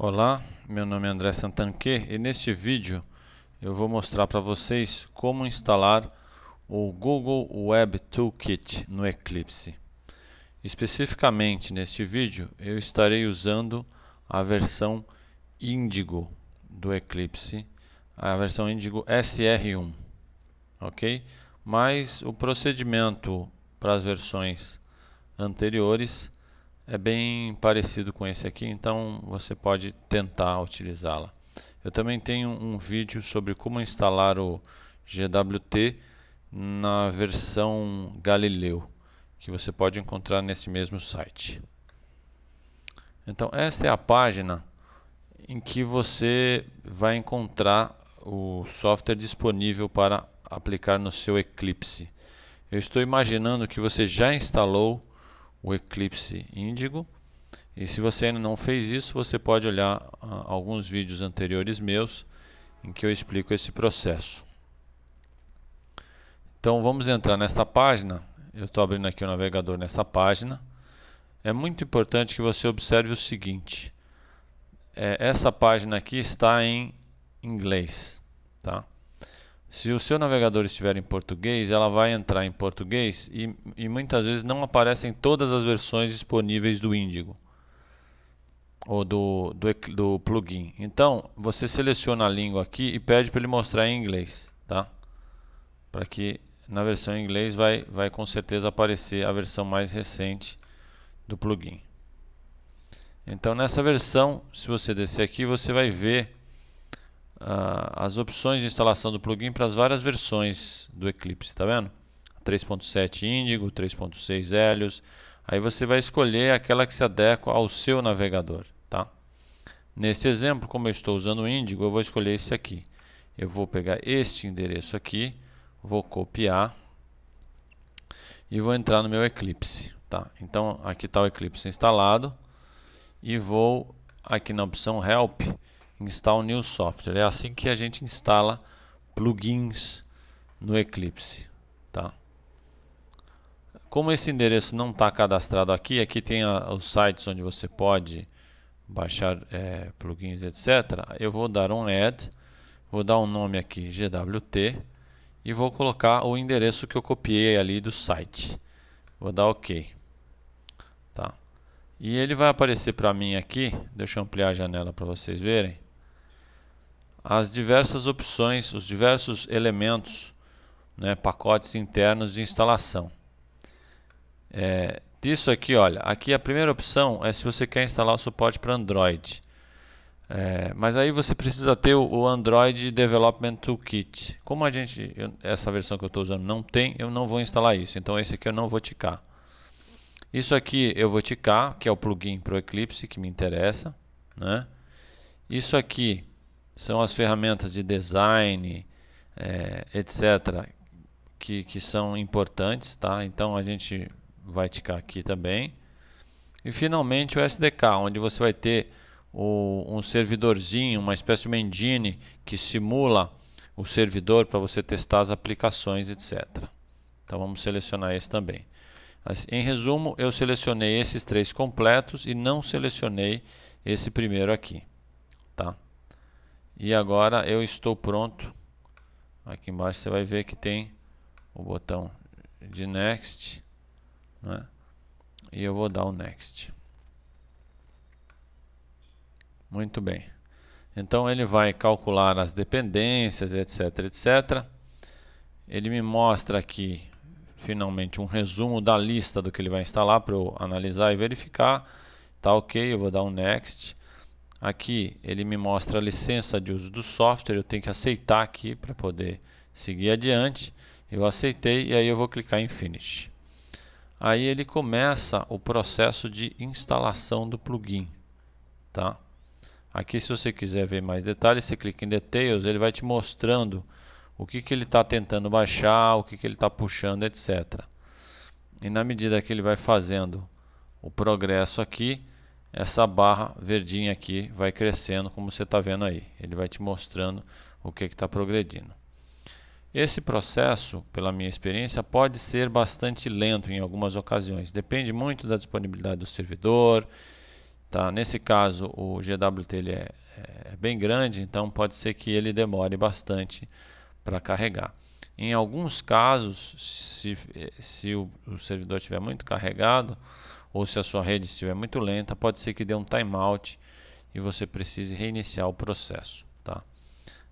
Olá, meu nome é André Santanque e neste vídeo eu vou mostrar para vocês como instalar o Google Web Toolkit no Eclipse. Especificamente neste vídeo eu estarei usando a versão Indigo do Eclipse, a versão Indigo SR1, ok? Mas o procedimento para as versões anteriores é bem parecido com esse aqui, então você pode tentar utilizá-la. Eu também tenho um vídeo sobre como instalar o GWT na versão Galileu, que você pode encontrar nesse mesmo site. Então, esta é a página em que você vai encontrar o software disponível para aplicar no seu Eclipse. Eu estou imaginando que você já instalou o eclipse índigo. E se você ainda não fez isso, você pode olhar ah, alguns vídeos anteriores meus em que eu explico esse processo. Então vamos entrar nesta página. Eu estou abrindo aqui o navegador nessa página. É muito importante que você observe o seguinte. É, essa página aqui está em inglês. Tá? Se o seu navegador estiver em português, ela vai entrar em português e, e muitas vezes não aparecem todas as versões disponíveis do Índigo ou do, do, do plugin. Então, você seleciona a língua aqui e pede para ele mostrar em inglês, tá? Para que na versão em inglês vai, vai com certeza aparecer a versão mais recente do plugin. Então, nessa versão, se você descer aqui, você vai ver ah, as opções de instalação do plugin para as várias versões do Eclipse, tá vendo? 3.7 Índigo, 3.6 Helios. Aí você vai escolher aquela que se adequa ao seu navegador, tá? Nesse exemplo, como eu estou usando o Índigo, eu vou escolher esse aqui. Eu vou pegar este endereço aqui, vou copiar e vou entrar no meu Eclipse, tá? Então, aqui está o Eclipse instalado e vou aqui na opção Help install new software. É assim que a gente instala plugins no Eclipse, tá? Como esse endereço não está cadastrado aqui, aqui tem a, os sites onde você pode baixar é, plugins, etc. Eu vou dar um add, vou dar um nome aqui gwt e vou colocar o endereço que eu copiei ali do site. Vou dar OK. Tá. E ele vai aparecer para mim aqui, deixa eu ampliar a janela para vocês verem as diversas opções, os diversos elementos, né, pacotes internos de instalação. É, disso aqui, olha, aqui a primeira opção é se você quer instalar o suporte para Android. É, mas aí você precisa ter o Android Development Toolkit. Como a gente, eu, essa versão que eu estou usando não tem, eu não vou instalar isso. Então esse aqui eu não vou ticar. Isso aqui eu vou ticar, que é o plugin para o Eclipse que me interessa. Né? Isso aqui são as ferramentas de design, é, etc., que, que são importantes, tá? Então a gente vai ticar aqui também. E finalmente o SDK, onde você vai ter o, um servidorzinho, uma espécie de uma engine que simula o servidor para você testar as aplicações, etc. Então vamos selecionar esse também. Em resumo, eu selecionei esses três completos e não selecionei esse primeiro aqui. E agora eu estou pronto. Aqui embaixo você vai ver que tem o botão de Next. Né? E eu vou dar o Next. Muito bem. Então ele vai calcular as dependências, etc, etc. Ele me mostra aqui, finalmente, um resumo da lista do que ele vai instalar para eu analisar e verificar. Tá ok, eu vou dar um Next. Aqui ele me mostra a licença de uso do software, eu tenho que aceitar aqui para poder seguir adiante. Eu aceitei e aí eu vou clicar em Finish. Aí ele começa o processo de instalação do plugin. Tá? Aqui se você quiser ver mais detalhes, você clica em Details, ele vai te mostrando o que, que ele está tentando baixar, o que, que ele está puxando, etc. E na medida que ele vai fazendo o progresso aqui, essa barra verdinha aqui vai crescendo, como você está vendo aí. Ele vai te mostrando o que está progredindo. Esse processo, pela minha experiência, pode ser bastante lento em algumas ocasiões. Depende muito da disponibilidade do servidor. Tá? Nesse caso, o GWT ele é, é bem grande, então pode ser que ele demore bastante para carregar. Em alguns casos, se, se o, o servidor estiver muito carregado, ou se a sua rede estiver é muito lenta, pode ser que dê um timeout e você precise reiniciar o processo. Tá?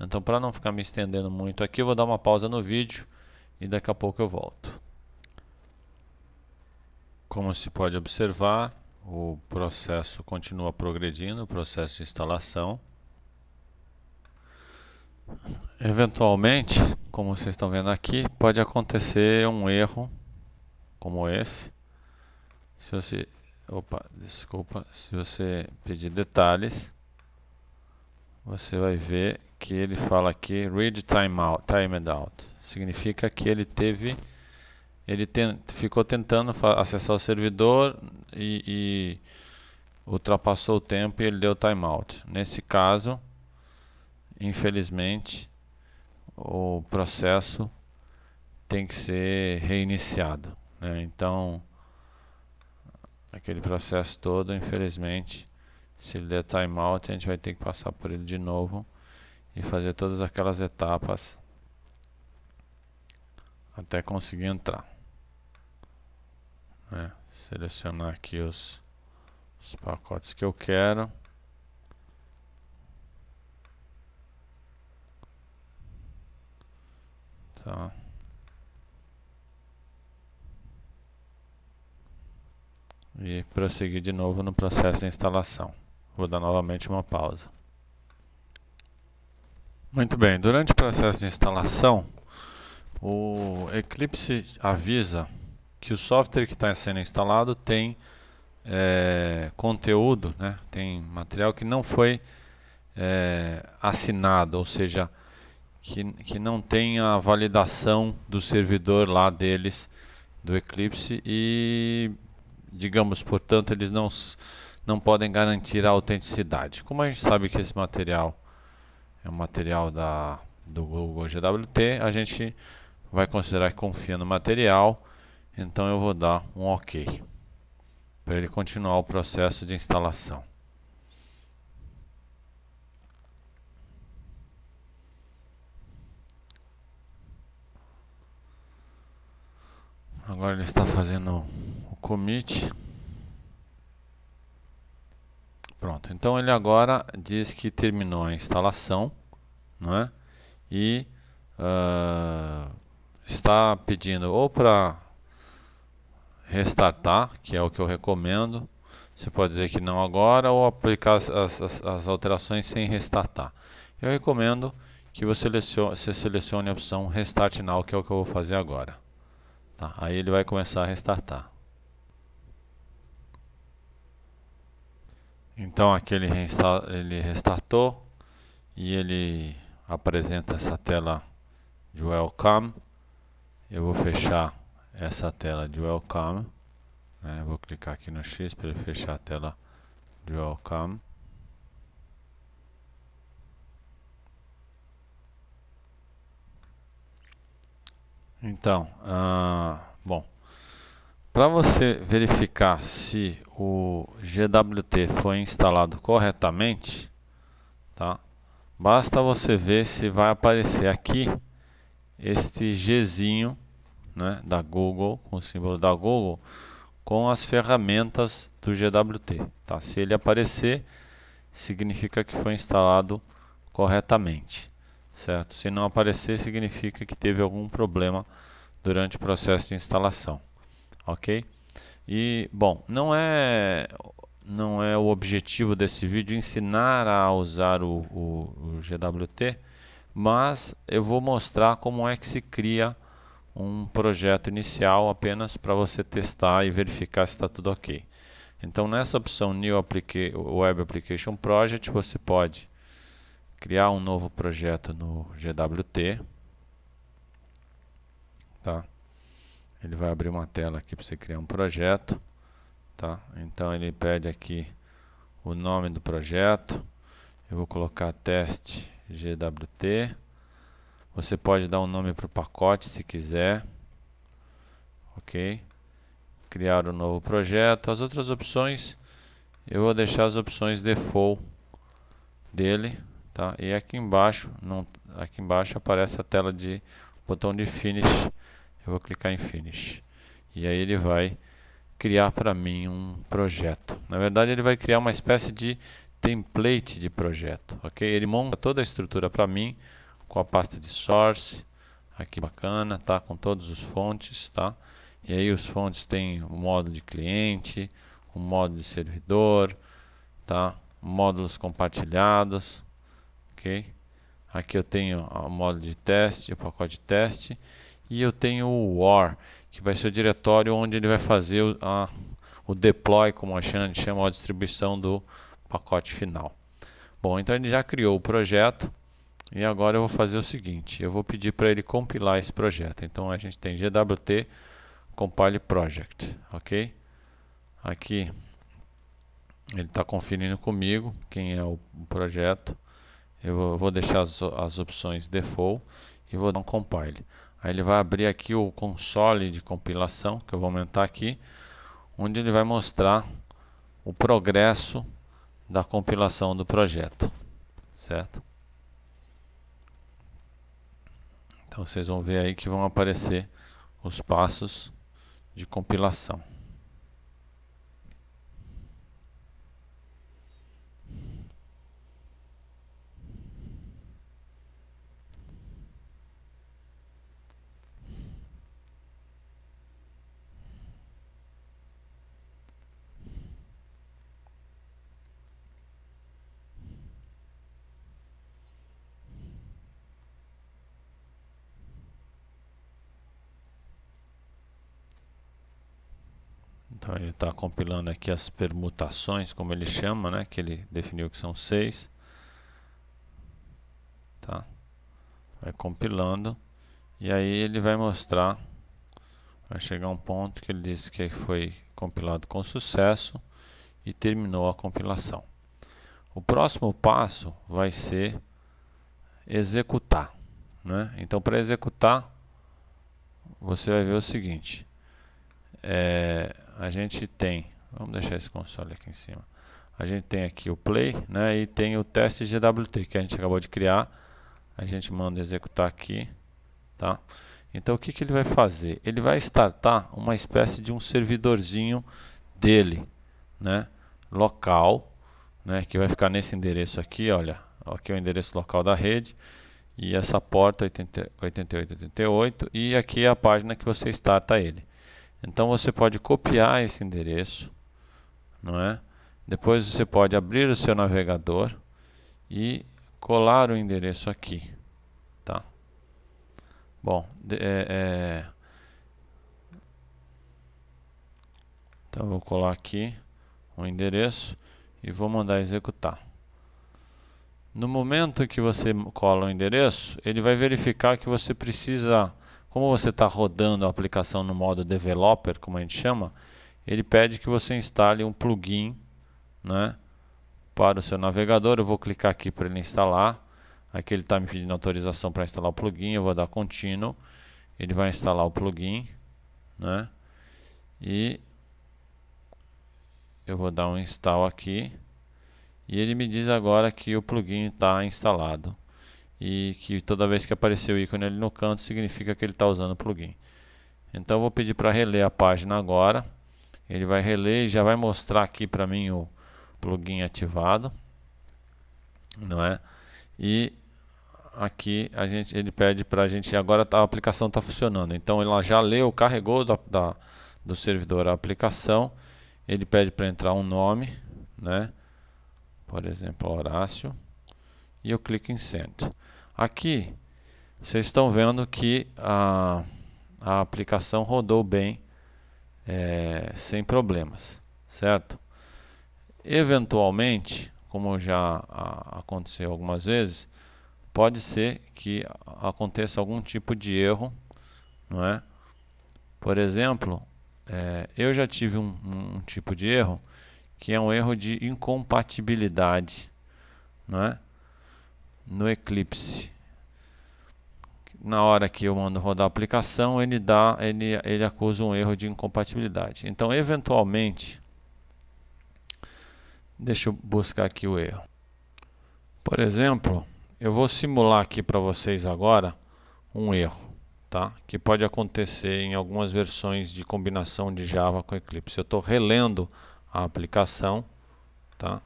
Então, para não ficar me estendendo muito aqui, eu vou dar uma pausa no vídeo e daqui a pouco eu volto. Como se pode observar, o processo continua progredindo, o processo de instalação. Eventualmente, como vocês estão vendo aqui, pode acontecer um erro como esse, se você, opa, desculpa, se você pedir detalhes, você vai ver que ele fala aqui read timeout, timed out. Significa que ele teve ele ten, ficou tentando acessar o servidor e, e ultrapassou o tempo e ele deu timeout. Nesse caso, infelizmente, o processo tem que ser reiniciado. Né? Então, aquele processo todo, infelizmente, se ele der timeout, a gente vai ter que passar por ele de novo e fazer todas aquelas etapas até conseguir entrar. Né? selecionar aqui os, os pacotes que eu quero. Tá. e prosseguir de novo no processo de instalação. Vou dar novamente uma pausa. Muito bem, durante o processo de instalação, o Eclipse avisa que o software que está sendo instalado tem é, conteúdo, né? tem material que não foi é, assinado, ou seja, que, que não tem a validação do servidor lá deles do Eclipse e digamos, portanto, eles não, não podem garantir a autenticidade. Como a gente sabe que esse material é um material da, do Google GWT, a gente vai considerar que confia no material, então eu vou dar um OK para ele continuar o processo de instalação. Agora ele está fazendo commit. Pronto, então ele agora diz que terminou a instalação né, e uh, está pedindo ou para restartar, que é o que eu recomendo, você pode dizer que não agora ou aplicar as, as, as alterações sem restartar. Eu recomendo que você selecione, você selecione a opção Restart Now, que é o que eu vou fazer agora. Tá? Aí ele vai começar a restartar. Então aqui ele, ele restartou e ele apresenta essa tela de Welcome. Eu vou fechar essa tela de Welcome. Né? Vou clicar aqui no X para ele fechar a tela de Welcome. Então, uh, bom, para você verificar se o GWT foi instalado corretamente, tá? basta você ver se vai aparecer aqui este Gzinho né, da Google, com o símbolo da Google, com as ferramentas do GWT. Tá? Se ele aparecer, significa que foi instalado corretamente. Certo? Se não aparecer, significa que teve algum problema durante o processo de instalação ok? E, bom, não é, não é o objetivo desse vídeo ensinar a usar o, o, o GWT, mas eu vou mostrar como é que se cria um projeto inicial apenas para você testar e verificar se está tudo ok. Então nessa opção New Applica Web Application Project você pode criar um novo projeto no GWT. Tá? ele vai abrir uma tela aqui para você criar um projeto, tá? Então ele pede aqui o nome do projeto, eu vou colocar teste GWT, você pode dar um nome para o pacote se quiser, ok? Criar um novo projeto, as outras opções, eu vou deixar as opções default dele, tá? E aqui embaixo, não, aqui embaixo aparece a tela de botão de finish, eu vou clicar em Finish. E aí ele vai criar para mim um projeto. Na verdade, ele vai criar uma espécie de template de projeto, ok? Ele monta toda a estrutura para mim com a pasta de source, aqui bacana, tá? Com todos os fontes, tá? E aí os fontes têm o modo de cliente, o modo de servidor, tá? Módulos compartilhados, ok? Aqui eu tenho o modo de teste, o pacote de teste e eu tenho o war, que vai ser o diretório onde ele vai fazer o, a, o deploy, como a gente chama, a distribuição do pacote final. Bom, então ele já criou o projeto e agora eu vou fazer o seguinte, eu vou pedir para ele compilar esse projeto. Então a gente tem gwt compile project, ok? Aqui ele está conferindo comigo quem é o projeto. Eu vou deixar as, as opções default e vou dar um compile. Aí ele vai abrir aqui o console de compilação, que eu vou aumentar aqui, onde ele vai mostrar o progresso da compilação do projeto, certo? Então vocês vão ver aí que vão aparecer os passos de compilação. Então ele está compilando aqui as permutações, como ele chama, né? Que ele definiu que são seis. Tá? Vai compilando e aí ele vai mostrar. Vai chegar um ponto que ele disse que foi compilado com sucesso e terminou a compilação. O próximo passo vai ser executar. Né? Então, para executar, você vai ver o seguinte. É, a gente tem, vamos deixar esse console aqui em cima, a gente tem aqui o play né, e tem o teste GWT que a gente acabou de criar, a gente manda executar aqui, tá? Então o que, que ele vai fazer? Ele vai startar uma espécie de um servidorzinho dele, né, local, né, que vai ficar nesse endereço aqui, olha, aqui é o endereço local da rede, e essa porta 8888 e aqui é a página que você starta ele. Então você pode copiar esse endereço, não é? Depois você pode abrir o seu navegador e colar o endereço aqui, tá? Bom, é, é... então vou colar aqui o endereço e vou mandar executar. No momento que você cola o endereço, ele vai verificar que você precisa como você está rodando a aplicação no modo developer, como a gente chama, ele pede que você instale um plugin né, para o seu navegador. Eu vou clicar aqui para ele instalar. Aqui ele está me pedindo autorização para instalar o plugin. Eu vou dar contínuo. Ele vai instalar o plugin. Né, e eu vou dar um install aqui. E ele me diz agora que o plugin está instalado e que toda vez que aparecer o ícone ali no canto significa que ele está usando o plugin. Então eu vou pedir para reler a página agora, ele vai reler e já vai mostrar aqui para mim o plugin ativado, não é? E aqui a gente, ele pede para a gente, agora tá, a aplicação está funcionando, então ela já leu, carregou da, da do servidor a aplicação, ele pede para entrar um nome, né? por exemplo Horácio, e eu clico em Send. Aqui, vocês estão vendo que a, a aplicação rodou bem, é, sem problemas, certo? Eventualmente, como já a, aconteceu algumas vezes, pode ser que aconteça algum tipo de erro, não é? Por exemplo, é, eu já tive um, um, tipo de erro que é um erro de incompatibilidade, não é? no Eclipse. Na hora que eu mando rodar a aplicação, ele, dá, ele, ele acusa um erro de incompatibilidade. Então, eventualmente, deixa eu buscar aqui o erro. Por exemplo, eu vou simular aqui para vocês agora um erro, tá? Que pode acontecer em algumas versões de combinação de Java com Eclipse. Eu estou relendo a aplicação, tá?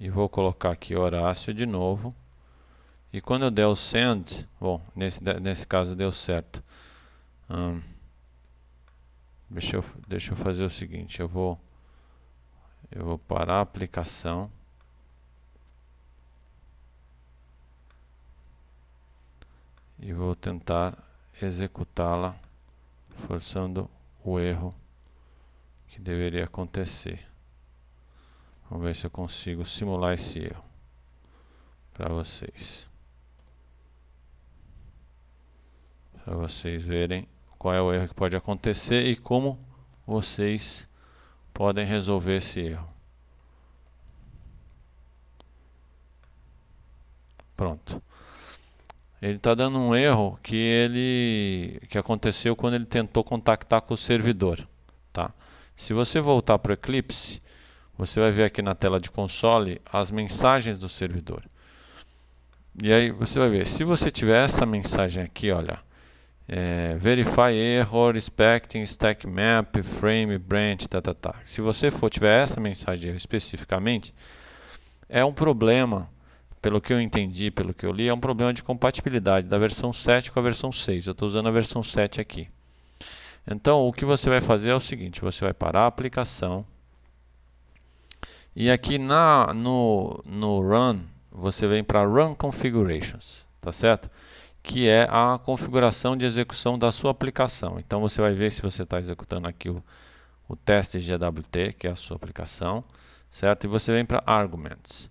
e vou colocar aqui Horácio de novo. E quando eu der o send, bom, nesse, nesse caso deu certo. Hum, deixa, eu, deixa eu fazer o seguinte, eu vou, eu vou parar a aplicação. E vou tentar executá-la forçando o erro que deveria acontecer. Vamos ver se eu consigo simular esse erro para vocês. Para vocês verem qual é o erro que pode acontecer e como vocês podem resolver esse erro. Pronto. Ele está dando um erro que ele que aconteceu quando ele tentou contactar com o servidor, tá? Se você voltar para o Eclipse, você vai ver aqui na tela de console as mensagens do servidor. E aí você vai ver, se você tiver essa mensagem aqui, olha, é, verify error, expecting stack map, frame, branch, tá, tá, tá. Se você for tiver essa mensagem especificamente, é um problema, pelo que eu entendi, pelo que eu li, é um problema de compatibilidade da versão 7 com a versão 6. Eu estou usando a versão 7 aqui. Então, o que você vai fazer é o seguinte, você vai parar a aplicação, e aqui na, no, no Run, você vem para Run Configurations, tá certo? Que é a configuração de execução da sua aplicação. Então você vai ver se você está executando aqui o, o teste GWT, que é a sua aplicação, certo? E você vem para Arguments.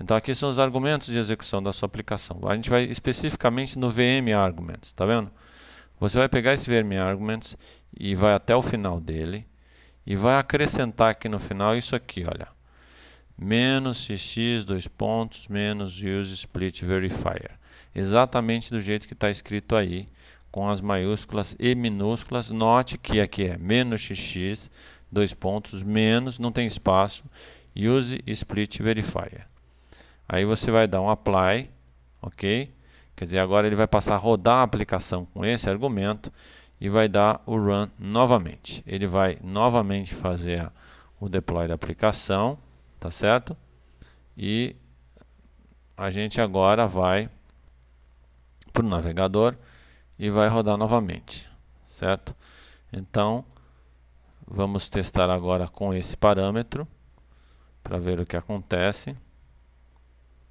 Então aqui são os argumentos de execução da sua aplicação. A gente vai especificamente no VM Arguments, tá vendo? Você vai pegar esse VM Arguments e vai até o final dele e vai acrescentar aqui no final isso aqui, olha menos cx, dois pontos, menos use split verifier. Exatamente do jeito que está escrito aí, com as maiúsculas e minúsculas. Note que aqui é menos xx, dois pontos, menos, não tem espaço, use split verifier. Aí você vai dar um apply, ok? Quer dizer, agora ele vai passar a rodar a aplicação com esse argumento e vai dar o run novamente. Ele vai novamente fazer o deploy da aplicação tá certo? E a gente agora vai para o navegador e vai rodar novamente, certo? Então, vamos testar agora com esse parâmetro para ver o que acontece.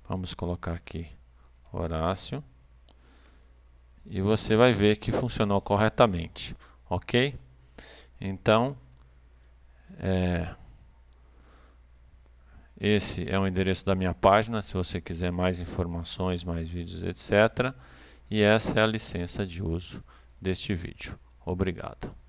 Vamos colocar aqui Horácio e você vai ver que funcionou corretamente, ok? Então, é, esse é o endereço da minha página, se você quiser mais informações, mais vídeos, etc. E essa é a licença de uso deste vídeo. Obrigado.